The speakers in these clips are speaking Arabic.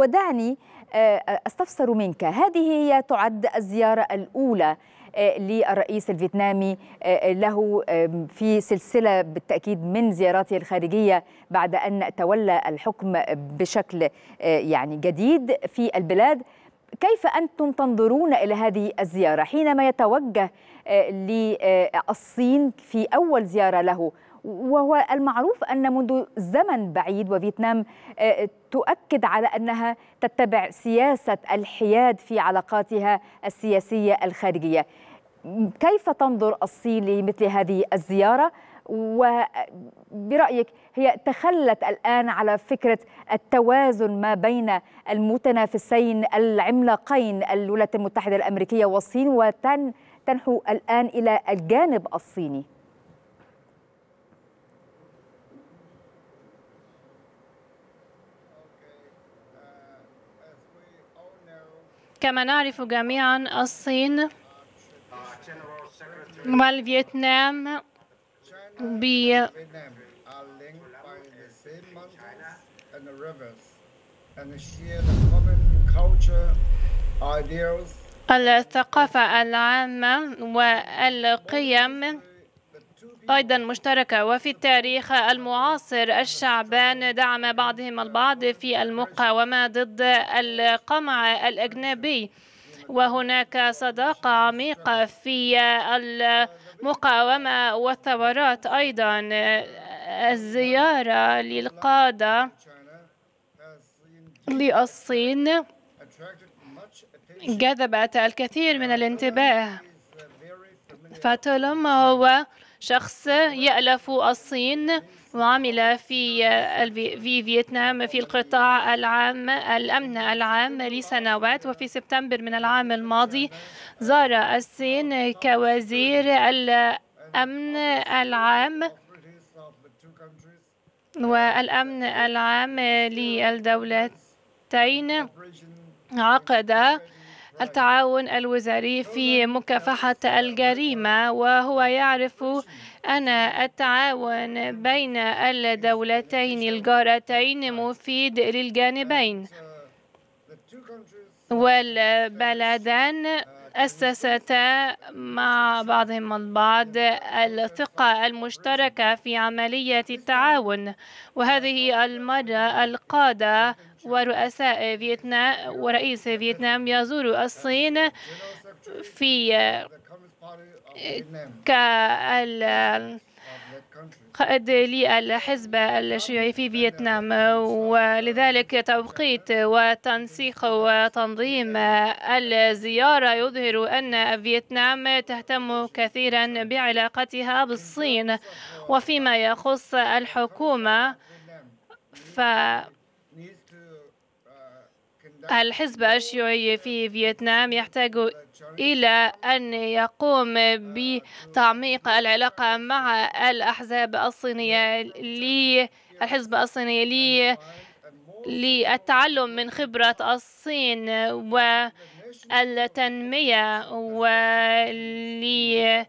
ودعني آه، استفسر منك هذه هي تعد الزياره الاولى آه، للرئيس الفيتنامي آه، له في سلسله بالتاكيد من زياراته الخارجيه بعد ان تولى الحكم بشكل يعني جديد في البلاد كيف انتم تنظرون الى هذه الزياره حينما يتوجه للصين في اول زياره له وهو المعروف أن منذ زمن بعيد وفيتنام آه، تؤكد على أنها تتبع سياسة الحياد في علاقاتها السياسية الخارجية كيف تنظر الصين لمثل هذه الزيارة وبرأيك هي تخلت الآن على فكرة التوازن ما بين المتنافسين العملاقين الولايات المتحدة الأمريكية والصين وتنحو الآن إلى الجانب الصيني كما نعرف جميعا الصين والفيتنام الثقافة العامة والقيم أيضا مشتركة وفي التاريخ المعاصر الشعبان دعم بعضهم البعض في المقاومة ضد القمع الأجنبي وهناك صداقة عميقة في المقاومة والثورات أيضا الزيارة للقادة للصين جذبت الكثير من الانتباه فطالما هو شخص يألف الصين وعمل في في فيتنام في القطاع العام الأمن العام لسنوات وفي سبتمبر من العام الماضي زار الصين كوزير الأمن العام والأمن العام للدولتين عقد التعاون الوزاري في مكافحة الجريمة وهو يعرف أن التعاون بين الدولتين الجارتين مفيد للجانبين والبلدان أسستا مع بعضهم البعض الثقة المشتركة في عملية التعاون وهذه المرة القادة ورؤساء فيتنام ورئيس فيتنام يزور الصين في كال قائد للحزب الشيوعي في فيتنام ولذلك توقيت وتنسيق وتنظيم الزيارة يظهر أن فيتنام تهتم كثيرا بعلاقتها بالصين وفيما يخص الحكومة ف الحزب الشيوعي في فيتنام يحتاج إلى أن يقوم بتعميق العلاقة مع الأحزاب الصينية للحزب الصيني لي للتعلم من خبرة الصين والتنمية ولرؤية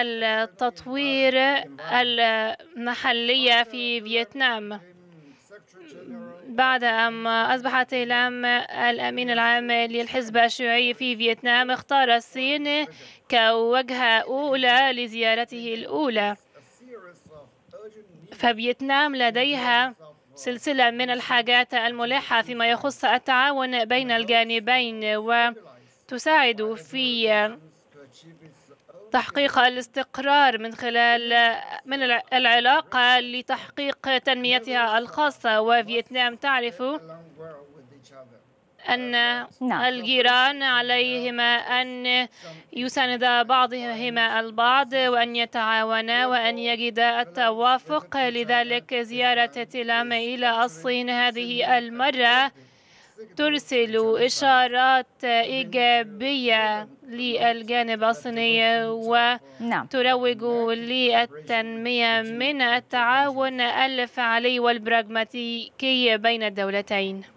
التطوير المحلية في فيتنام بعد أن أصبحت الأمين العام للحزب الشيوعي في فيتنام اختار الصين كوجهة أولى لزيارته الأولى ففيتنام لديها سلسلة من الحاجات الملحة فيما يخص التعاون بين الجانبين وتساعد في تحقيق الاستقرار من خلال من العلاقة لتحقيق تنميتها الخاصة وفيتنام تعرف أن نعم. الجيران عليهما أن يساندا بعضهما البعض وأن يتعاونا وأن يجدا التوافق لذلك زيارة تلام إلى الصين هذه المرة ترسل إشارات إيجابية للجانب الصيني نعم. وتروج للتنمية من التعاون الفعلي والبراغماتيكي بين الدولتين